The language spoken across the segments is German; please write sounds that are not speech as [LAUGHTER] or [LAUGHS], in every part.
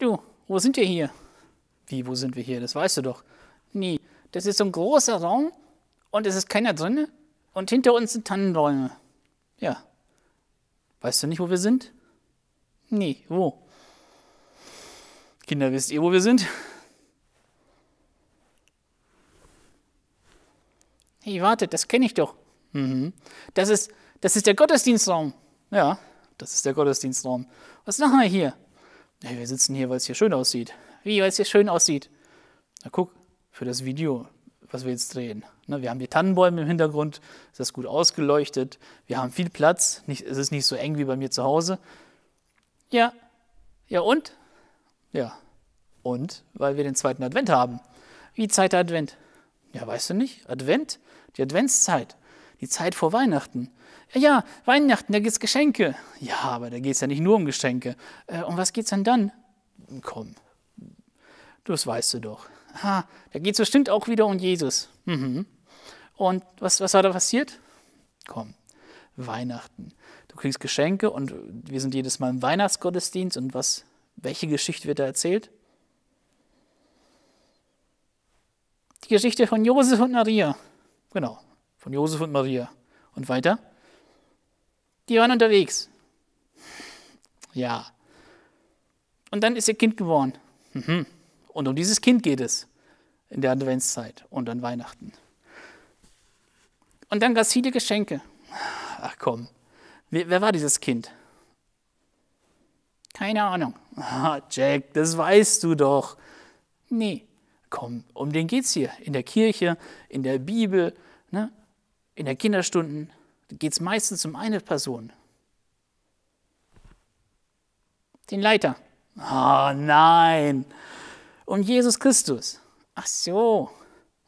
Du, wo sind wir hier? Wie, wo sind wir hier? Das weißt du doch. Nee, das ist so ein großer Raum und es ist keiner drin und hinter uns sind Tannenbäume. Ja. Weißt du nicht, wo wir sind? Nee, wo? Kinder, wisst ihr, wo wir sind? Hey, wartet, das kenne ich doch. Mhm. Das, ist, das ist der Gottesdienstraum. Ja, das ist der Gottesdienstraum. Was machen wir hier? Hey, wir sitzen hier, weil es hier schön aussieht. Wie, weil es hier schön aussieht? Na guck, für das Video, was wir jetzt drehen. Ne, wir haben hier Tannenbäume im Hintergrund, ist das gut ausgeleuchtet, wir haben viel Platz, nicht, es ist nicht so eng wie bei mir zu Hause. Ja, ja und? Ja, und? Weil wir den zweiten Advent haben. Wie zweiter Advent? Ja, weißt du nicht? Advent? Die Adventszeit die Zeit vor Weihnachten. Äh, ja, Weihnachten, da gibt's Geschenke. Ja, aber da geht es ja nicht nur um Geschenke. Äh, um was geht's denn dann? Komm, das weißt du doch. Ah, da geht es bestimmt auch wieder um Jesus. Mhm. Und was, was war da passiert? Komm, Weihnachten. Du kriegst Geschenke und wir sind jedes Mal im Weihnachtsgottesdienst und was, welche Geschichte wird da erzählt? Die Geschichte von Josef und Maria. Genau von Josef und Maria. Und weiter? Die waren unterwegs. Ja. Und dann ist ihr Kind geworden. Mhm. Und um dieses Kind geht es in der Adventszeit und an Weihnachten. Und dann gab es viele Geschenke. Ach komm, wer, wer war dieses Kind? Keine Ahnung. Jack, das weißt du doch. Nee, komm, um den geht's hier. In der Kirche, in der Bibel. Ne? in der Kinderstunden geht es meistens um eine Person. Den Leiter. Oh nein. Um Jesus Christus. Ach so.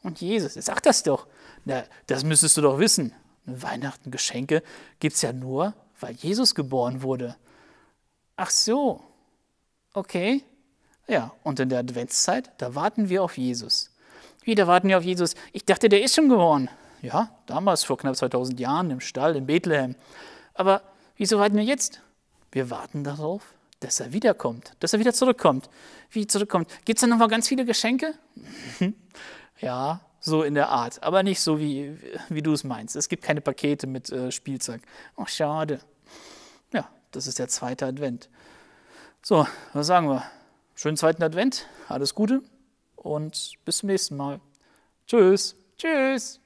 Und Jesus. sag das doch. Na, das müsstest du doch wissen. Weihnachten Geschenke gibt es ja nur, weil Jesus geboren wurde. Ach so. Okay. Ja, und in der Adventszeit, da warten wir auf Jesus. Wieder warten wir auf Jesus. Ich dachte, der ist schon geboren. Ja, damals vor knapp 2000 Jahren im Stall in Bethlehem. Aber wieso warten wir jetzt? Wir warten darauf, dass er wiederkommt, dass er wieder zurückkommt. Wie zurückkommt? Gibt es dann nochmal ganz viele Geschenke? [LAUGHS] ja, so in der Art, aber nicht so, wie, wie du es meinst. Es gibt keine Pakete mit äh, Spielzeug. Ach, schade. Ja, das ist der zweite Advent. So, was sagen wir? Schönen zweiten Advent, alles Gute und bis zum nächsten Mal. Tschüss. Tschüss.